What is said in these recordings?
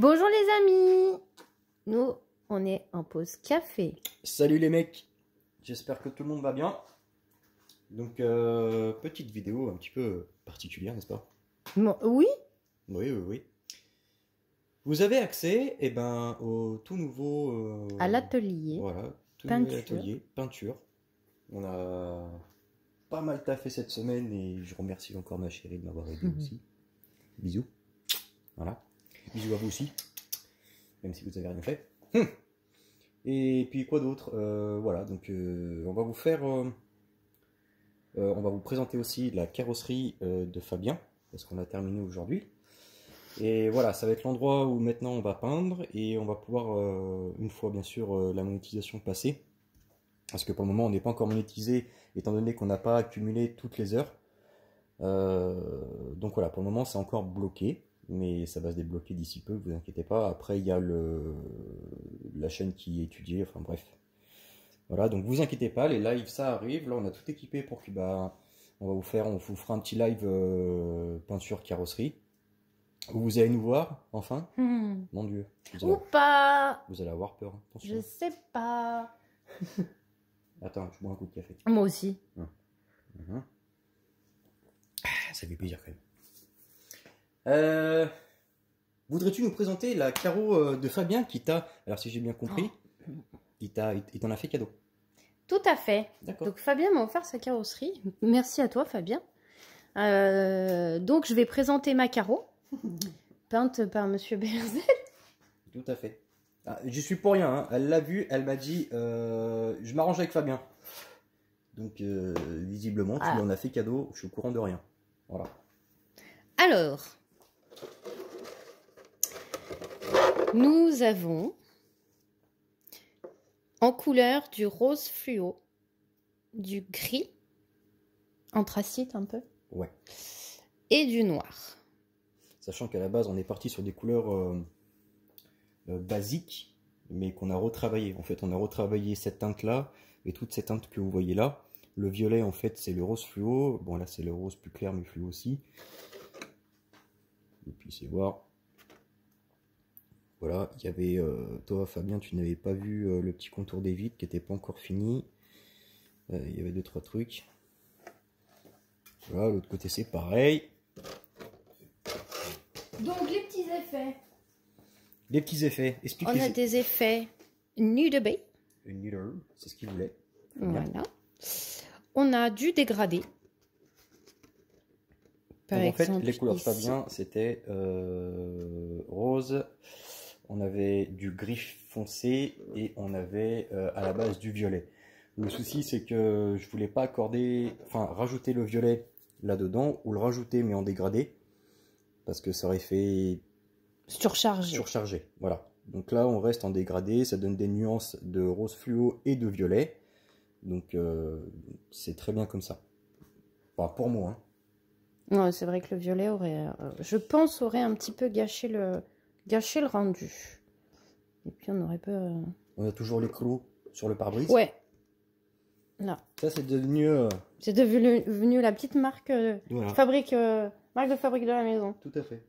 Bonjour les amis Nous, on est en pause café. Salut les mecs J'espère que tout le monde va bien. Donc, euh, petite vidéo un petit peu particulière, n'est-ce pas Oui Oui, oui, oui. Vous avez accès eh ben, au tout nouveau... Euh, à l'atelier. Voilà, tout peinture. atelier, peinture. On a pas mal taffé cette semaine et je remercie encore ma chérie de m'avoir aidé aussi. Bisous. Voilà. Bisous à vous aussi, même si vous n'avez rien fait. Hum. et puis quoi d'autre euh, Voilà, donc euh, on va vous faire... Euh, on va vous présenter aussi la carrosserie de Fabien, parce qu'on a terminé aujourd'hui. Et voilà, ça va être l'endroit où maintenant on va peindre, et on va pouvoir, une fois bien sûr la monétisation passer parce que pour le moment on n'est pas encore monétisé, étant donné qu'on n'a pas accumulé toutes les heures. donc voilà, pour le moment c'est encore bloqué mais ça va se débloquer d'ici peu, vous inquiétez pas. Après, il y a le, la chaîne qui est étudiée, enfin bref. Voilà, donc vous inquiétez pas, les lives ça arrive. Là, on a tout équipé pour que bah, on va vous faire, on vous un petit live euh, peinture carrosserie vous allez nous voir enfin. Hmm. Mon Dieu. Vous Ou pas. Vous allez avoir peur. Hein, attention. Je sais pas. Attends, je bois un coup de café. Moi aussi. Hein. Hein. Ça fait plaisir quand même. Euh, voudrais-tu nous présenter la carreau euh, de Fabien qui t'a, alors si j'ai bien compris, oh. il t'en a, fait cadeau Tout à fait. Donc Fabien m'a offert sa carrosserie. Merci à toi Fabien. Euh, donc je vais présenter ma carreau peinte par Monsieur Berzel. Tout à fait. Ah, je suis pour rien. Hein. Elle l'a vu, elle m'a dit, je m'arrange avec Fabien. Donc visiblement, tu m'en ah. as fait cadeau. Je suis au courant de rien. Voilà. Alors, Nous avons en couleur du rose fluo, du gris, anthracite un peu. Ouais. Et du noir. Sachant qu'à la base, on est parti sur des couleurs euh, euh, basiques, mais qu'on a retravaillé. En fait, on a retravaillé cette teinte-là et toutes ces teintes que vous voyez là. Le violet, en fait, c'est le rose fluo. Bon, là, c'est le rose plus clair, mais fluo aussi. Vous puissiez voir voilà, il y avait, euh, toi Fabien, tu n'avais pas vu euh, le petit contour des vitres qui n'était pas encore fini. Euh, il y avait deux trois trucs. Voilà, l'autre côté c'est pareil. Donc les petits effets. Les petits effets. Explique On a des effets nude bay. c'est ce qu'il voulait. Voilà. On a du dégradé. Par en fait, les couleurs de Fabien, c'était rose, on avait du gris foncé et on avait euh, à la base du violet. Le souci, c'est que je voulais pas accorder, enfin, rajouter le violet là-dedans ou le rajouter mais en dégradé parce que ça aurait fait Surcharger. Surchargé, voilà. Donc là, on reste en dégradé, ça donne des nuances de rose fluo et de violet. Donc euh, c'est très bien comme ça. pour moi. Non, hein. c'est vrai que le violet aurait, euh, je pense, aurait un petit peu gâché le, Gâcher le rendu. Et puis on aurait peur On a toujours les clous sur le pare-brise. Ouais. Là. Ça c'est devenu. Euh, c'est devenu, la petite marque euh, fabrique, euh, marque de fabrique de la maison. Tout à fait.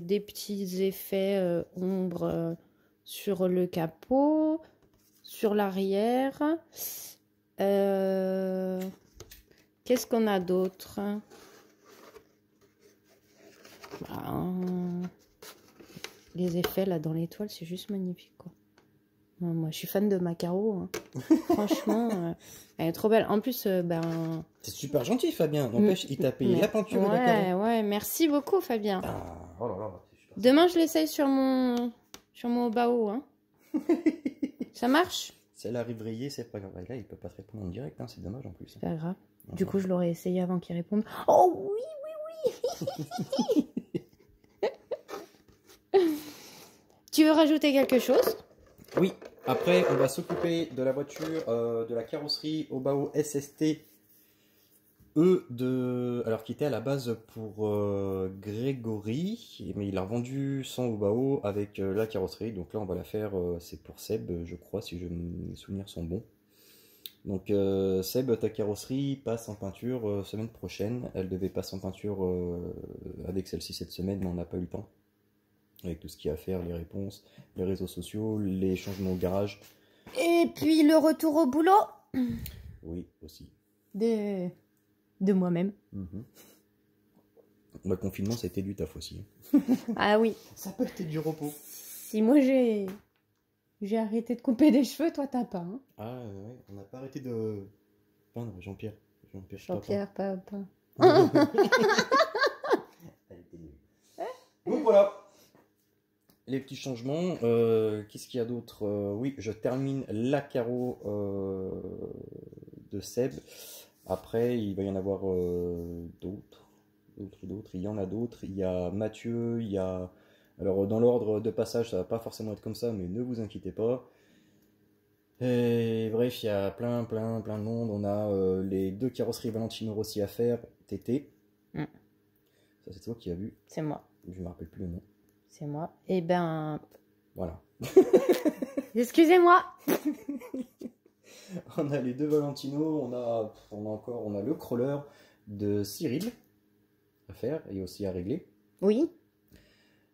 des petits effets ombre sur le capot, sur l'arrière. Qu'est-ce qu'on a d'autre ah. les effets là dans l'étoile, c'est juste magnifique quoi. Moi, je suis fan de Macaro. Hein. Franchement, euh, elle est trop belle. En plus, euh, ben. C'est super gentil, Fabien. Mm. N'empêche, il t'a payé la peinture. Ouais, ouais, merci beaucoup, Fabien. Ah, oh Demain, je l'essaye sur mon sur mon bao. Hein. Ça marche C'est la rivrier c'est pas grave. Là, il peut pas te répondre en direct. Hein. C'est dommage en plus. C'est pas grave. Ah. Du coup, je l'aurais essayé avant qu'il réponde. Oh oui, oui, oui tu veux rajouter quelque chose Oui, après on va s'occuper de la voiture, euh, de la carrosserie Obao SST E de... Alors qui était à la base pour euh, Grégory, mais il a vendu sans Obao avec euh, la carrosserie, donc là on va la faire, c'est pour Seb je crois, si je mes souvenirs sont bons. Donc Seb, ta carrosserie passe en peinture semaine prochaine. Elle devait passer en peinture avec celle-ci cette semaine, mais on n'a pas eu le temps avec tout ce qu'il y a à faire, les réponses, les réseaux sociaux, les changements au garage. Et puis le retour au boulot. Oui, aussi. De, de moi-même. Le mhm. bah, confinement, c'était a été du taf aussi. Hein. ah oui. Ça peut être du repos. Si moi j'ai j'ai arrêté de couper des cheveux, toi t'as pas. Hein. ah ouais, on n'a pas arrêté de peindre, Jean-Pierre. Jean-Pierre, jean pas, pas. Donc voilà les petits changements. Euh, qu'est-ce qu'il y a d'autre euh, Oui, je termine la carreau de Seb. Après, il va y en avoir euh, d'autres. D'autres, d'autres. Il y en a d'autres. Il y a Mathieu, il y a. Alors, dans l'ordre de passage, ça va pas forcément être comme ça, mais ne vous inquiétez pas. Et bref, il y a plein, plein, plein de monde. On a les deux carrosseries Valentino Rossi à faire, TT. Mm. Ça, c'est toi qui as vu. C'est moi. Je me rappelle plus le nom. C'est moi. Eh ben. Voilà. Excusez-moi. on a les deux Valentino, on a, encore, on a le crawler de Cyril à faire et aussi à régler. Oui.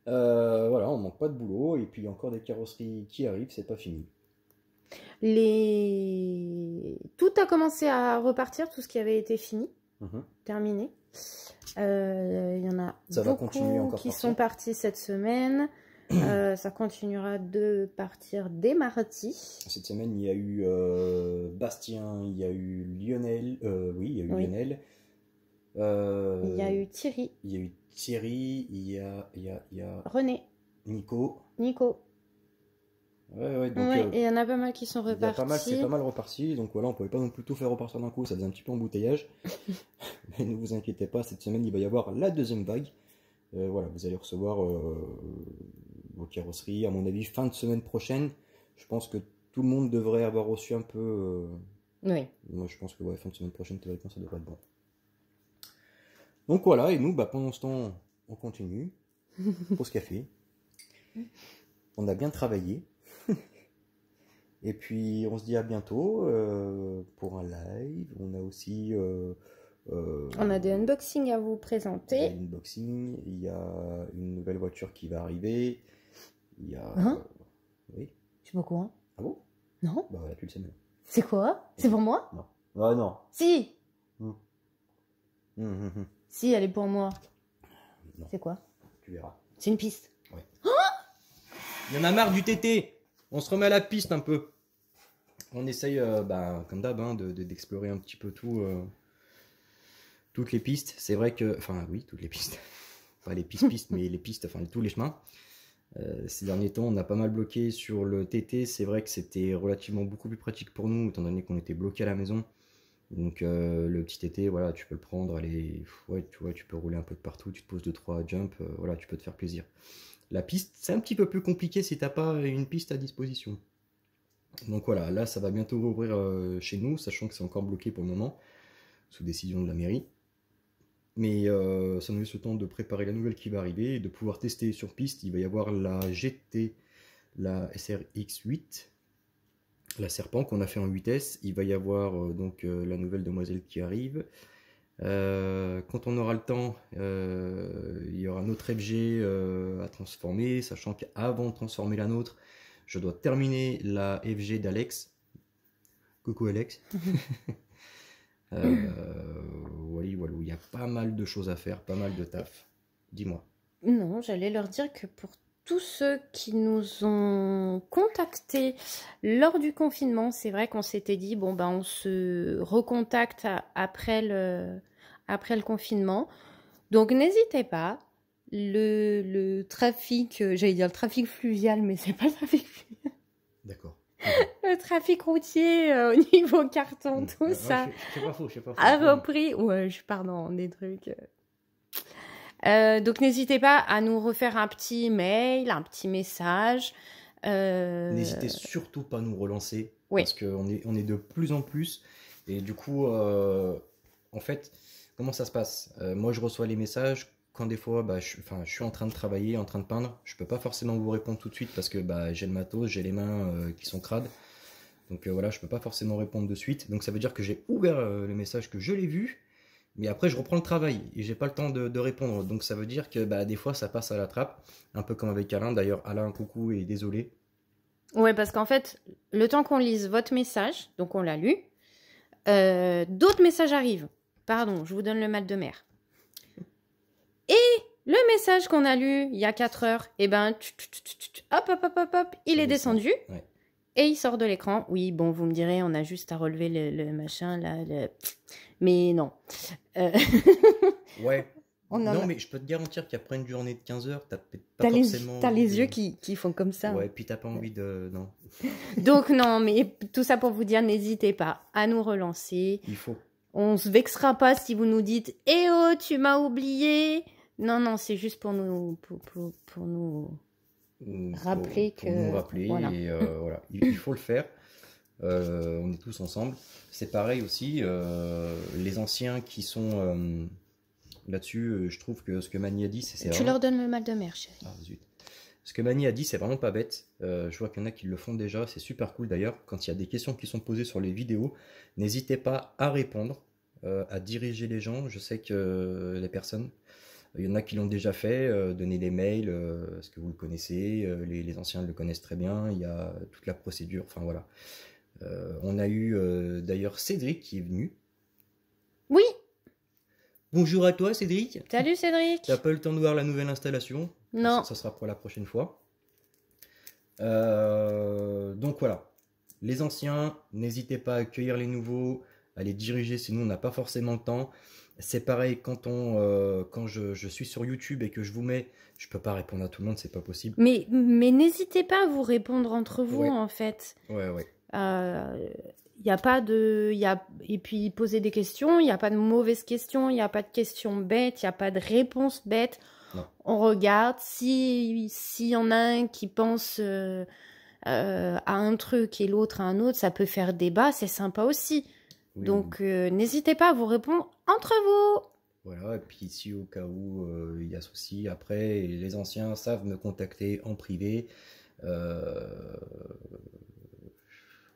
Euh, voilà, on manque pas de boulot et puis il y a encore des carrosseries qui arrivent, c'est pas fini. Les... Tout a commencé à repartir, tout ce qui avait été fini. Mhm. Terminé. Euh, il y en a beaucoup qui sont partis cette semaine. Euh, ça continuera de partir dès mardi. Cette semaine, il y a eu euh, Bastien, il y a eu Lionel. oui, il y a eu Lionel. il y a eu Thierry. Il y a eu Thierry, y a, il y a... René. Nico. Nico. Ouais, euh, et il y en a pas mal qui sont repartis. Il mal, c'est pas mal reparti, donc voilà, on pouvait pas non plus tout faire repartir d'un coup, ça faisait un petit peu embouteillage. Mais ne vous inquiétez pas, cette semaine il va y avoir la deuxième vague. Euh, voilà, vous allez recevoir euh, vos carrosseries, à mon avis, fin de semaine prochaine. Je pense que tout le monde devrait avoir reçu un peu. Oui. Moi, je pense que fin de semaine prochaine, théoriquement, ça devrait être bon. Donc voilà, et nous, bah, pendant ce temps, on continue. pour ce café. On a bien travaillé. Et puis on se dit à bientôt euh, pour un live. On a aussi. Euh, euh, on a des unboxings à vous présenter. Il y a il y a une nouvelle voiture qui va arriver. Il y a. Hein Oui. tu' beaucoup pas Hein. Ah bon Non Bah tu le sais C'est quoi C'est pour moi Non. Ah non. Si hum. Hum, hum, Si, elle est pour moi. C'est quoi Tu verras. C'est une piste. Ouais. Oh il y en a marre du TT on se remet à la piste un peu. On essaye, euh, bah, comme d'hab, hein, d'explorer un petit peu tout, euh, toutes les pistes. C'est vrai que, enfin oui, toutes les pistes. Pas les pistes, pistes, mais les pistes, enfin tous les chemins. Euh, ces derniers temps, on a pas mal bloqué sur le TT. C'est vrai que c'était relativement beaucoup plus pratique pour nous, étant donné qu'on était bloqué à la maison. Donc euh, le petit été, voilà, tu peux le prendre, aller, ouais, tu vois, tu peux rouler un peu de partout, tu te poses 2-3 jumps, jump, euh, voilà, tu peux te faire plaisir. La piste, c'est un petit peu plus compliqué si t'as pas une piste à disposition. Donc voilà, là ça va bientôt rouvrir euh, chez nous, sachant que c'est encore bloqué pour le moment, sous décision de la mairie. Mais ça nous laisse le temps de préparer la nouvelle qui va arriver et de pouvoir tester sur piste. Il va y avoir la GT, la SRX8, la serpent qu'on a fait en 8S. Il va y avoir euh, donc euh, la nouvelle demoiselle qui arrive. Euh, quand on aura le temps, il y aura notre FG à transformer, sachant qu'avant de transformer la nôtre, je dois terminer la FG d'Alex. Coucou Alex. Mhm. voilà, il y a pas mal de choses à faire, pas mal de taf. Dis-moi. Non, j'allais leur dire que pour tous ceux qui nous ont contactés lors du confinement. C'est vrai qu'on s'était dit, bon, ben, on se recontacte après le, après le confinement. Donc, n'hésitez pas. Le, le trafic, euh, j'allais dire le trafic fluvial, mais c'est pas le trafic fluvial. D'accord. le trafic routier euh, au niveau carton, hmm. tout ah, ça. sais pas faux, sais pas faux. A hmm. repris, ouais, je pars dans des trucs. Euh, euh, donc n'hésitez pas à nous refaire un petit mail, un petit message. Euh, n'hésitez surtout pas à nous relancer. Oui. Parce qu'on est, on est de plus en plus. Et du coup, euh, en fait, comment ça se passe Moi, je reçois les messages quand des fois, bah, je, suis en train de travailler, en train de peindre. Je peux pas forcément vous répondre tout de suite parce que bah, j'ai le matos, j'ai les mains qui sont crades. Donc voilà, je peux pas forcément répondre de suite. Donc ça veut dire que j'ai ouvert le message, que je l'ai vu mais après, je reprends le travail et j'ai pas le temps de, répondre. Donc ça veut dire que bah, des fois, ça passe à la trappe, un peu comme avec Alain. D'ailleurs, Alain, coucou et désolé. Ouais, parce qu'en fait, le temps qu'on lise votre message, donc on l'a lu, euh, d'autres messages arrivent. Pardon, je vous donne le mal de mer. Et le message qu'on a lu il y a 4 heures, et eh ben, hop, hop, hop, hop, hop, il est descendu et il sort de l'écran. Oui, bon, vous me direz, on a juste à relever le, machin là. Mais non. Euh. ouais. non, mais je peux te garantir qu'après une journée de 15 heures, t'as pas as les yeux qui, qui, font comme ça. Ouais, puis t'as pas envie de. Non. Donc, non, mais tout ça pour vous dire, n'hésitez pas à nous relancer. Il faut. On se vexera pas si vous nous dites Eh oh, tu m'as oublié Non, non, c'est juste pour nous. pour, pour nous rappeler que et euh, voilà il, faut le faire euh, on est tous ensemble c'est pareil aussi euh, les anciens qui sont là-dessus je trouve que ce que Mani a dit c'est tu leur donnes le mal de mer chérie ah, ce que Mani a dit c'est vraiment pas bête je vois qu'il y en a qui le font déjà c'est super cool d'ailleurs quand il y a des questions qui sont posées sur les vidéos n'hésitez pas à répondre à diriger les gens je sais que les personnes il y en a qui l'ont déjà fait, euh, donner des mails, parce euh, que vous le connaissez euh, les, anciens le connaissent très bien, il y a toute la procédure, enfin voilà. on a eu d'ailleurs Cédric qui est venu. Oui Bonjour à toi Cédric Salut Cédric Tu n'as pas le temps de voir la nouvelle installation Non. Ça, ça sera pour la prochaine fois. donc voilà, les anciens, n'hésitez pas à accueillir les nouveaux, à les diriger, sinon on n'a pas forcément le temps. C'est pareil quand on euh, quand je, suis sur YouTube et que je vous mets, je peux pas répondre à tout le monde, c'est pas possible. Mais mais n'hésitez pas à vous répondre entre vous en fait. Ouais ouais. Il euh, a pas de y a et puis poser des questions, il n'y a pas de mauvaises questions, il n'y a pas de questions bêtes, il n'y a pas de réponses bêtes. On regarde si s'il y en a un qui pense euh, à un truc et l'autre à un autre, ça peut faire débat, c'est sympa aussi. Donc, euh, n'hésitez pas à vous répondre entre vous. Voilà, et puis si au cas où euh, il y a souci, après, les anciens savent me contacter en privé. Euh,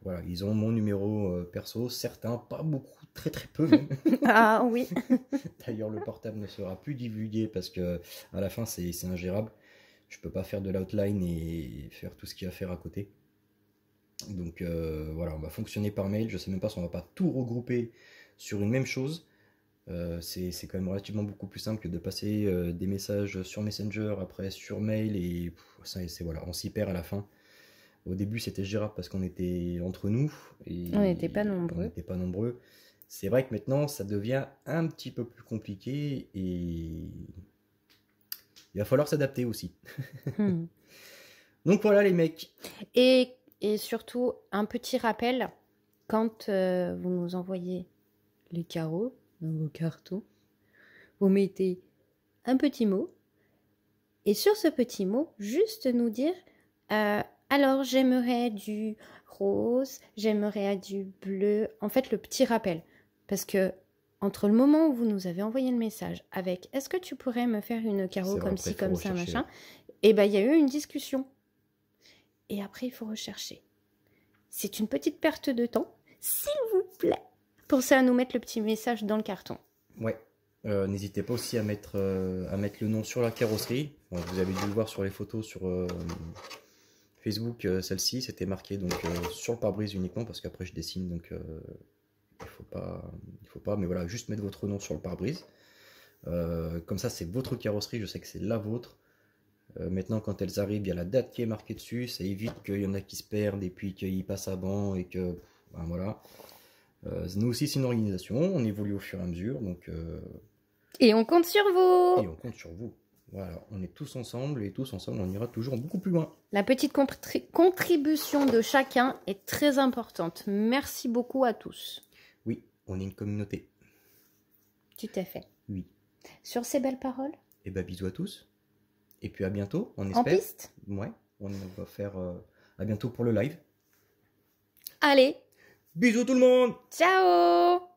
voilà, ils ont mon numéro perso, certains, pas beaucoup, très très peu. ah oui. D'ailleurs, le portable ne sera plus divulgué parce que à la fin, c'est ingérable. Je peux pas faire de l'outline et faire tout ce qu'il y a à faire à côté. Donc euh, voilà, on va fonctionner par mail. Je sais même pas si on va pas tout regrouper sur une même chose. Euh, c'est quand même relativement beaucoup plus simple que de passer euh, des messages sur Messenger, après sur mail, et ça c'est voilà, on s'y perd à la fin. Au début, c'était gérable parce qu'on était entre nous. on n'était pas nombreux. On n'était pas nombreux. C'est vrai que maintenant, ça devient un petit peu plus compliqué et il va falloir s'adapter aussi. Hmm. Donc voilà les mecs. Et et surtout, un petit rappel, quand euh, vous nous envoyez les carreaux dans vos cartons, vous mettez un petit mot. Et sur ce petit mot, juste nous dire euh, alors j'aimerais du rose, j'aimerais du bleu. En fait, le petit rappel. Parce que entre le moment où vous nous avez envoyé le message avec est-ce que tu pourrais me faire une carreau comme ci, comme ça, machin, et hein. eh ben il y a eu une discussion et après il faut rechercher. C'est une petite perte de temps, s'il vous plaît. Pensez à nous mettre le petit message dans le carton. Ouais. Euh, n'hésitez pas aussi à mettre, euh, à mettre le nom sur la carrosserie. vous avez dû le voir sur les photos sur euh, Facebook, celle-ci, c'était marqué donc sur le pare-brise uniquement parce qu'après je dessine donc il faut pas, il faut pas. Mais voilà, juste mettre votre nom sur le pare-brise. comme ça, c'est votre carrosserie. Je sais que c'est la vôtre. Euh, maintenant, quand elles arrivent, il y a la date qui est marquée dessus. Ça évite qu'il y en a qui se perdent et puis qu'ils passent avant et que. Ben, voilà. Euh, nous aussi, c'est une organisation. On évolue au fur et à mesure. Donc, euh, Et on compte sur vous et on compte sur vous. Voilà, on est tous ensemble et tous ensemble, on ira toujours beaucoup plus loin. La petite contribution de chacun est très importante. Merci beaucoup à tous. Oui, on est une communauté. Tout à fait. Oui. Sur ces belles paroles, Et eh ben bisous à tous. Et puis à bientôt, on espère. En piste Ouais, on va faire. Euh, à bientôt pour le live. Allez Bisous tout le monde Ciao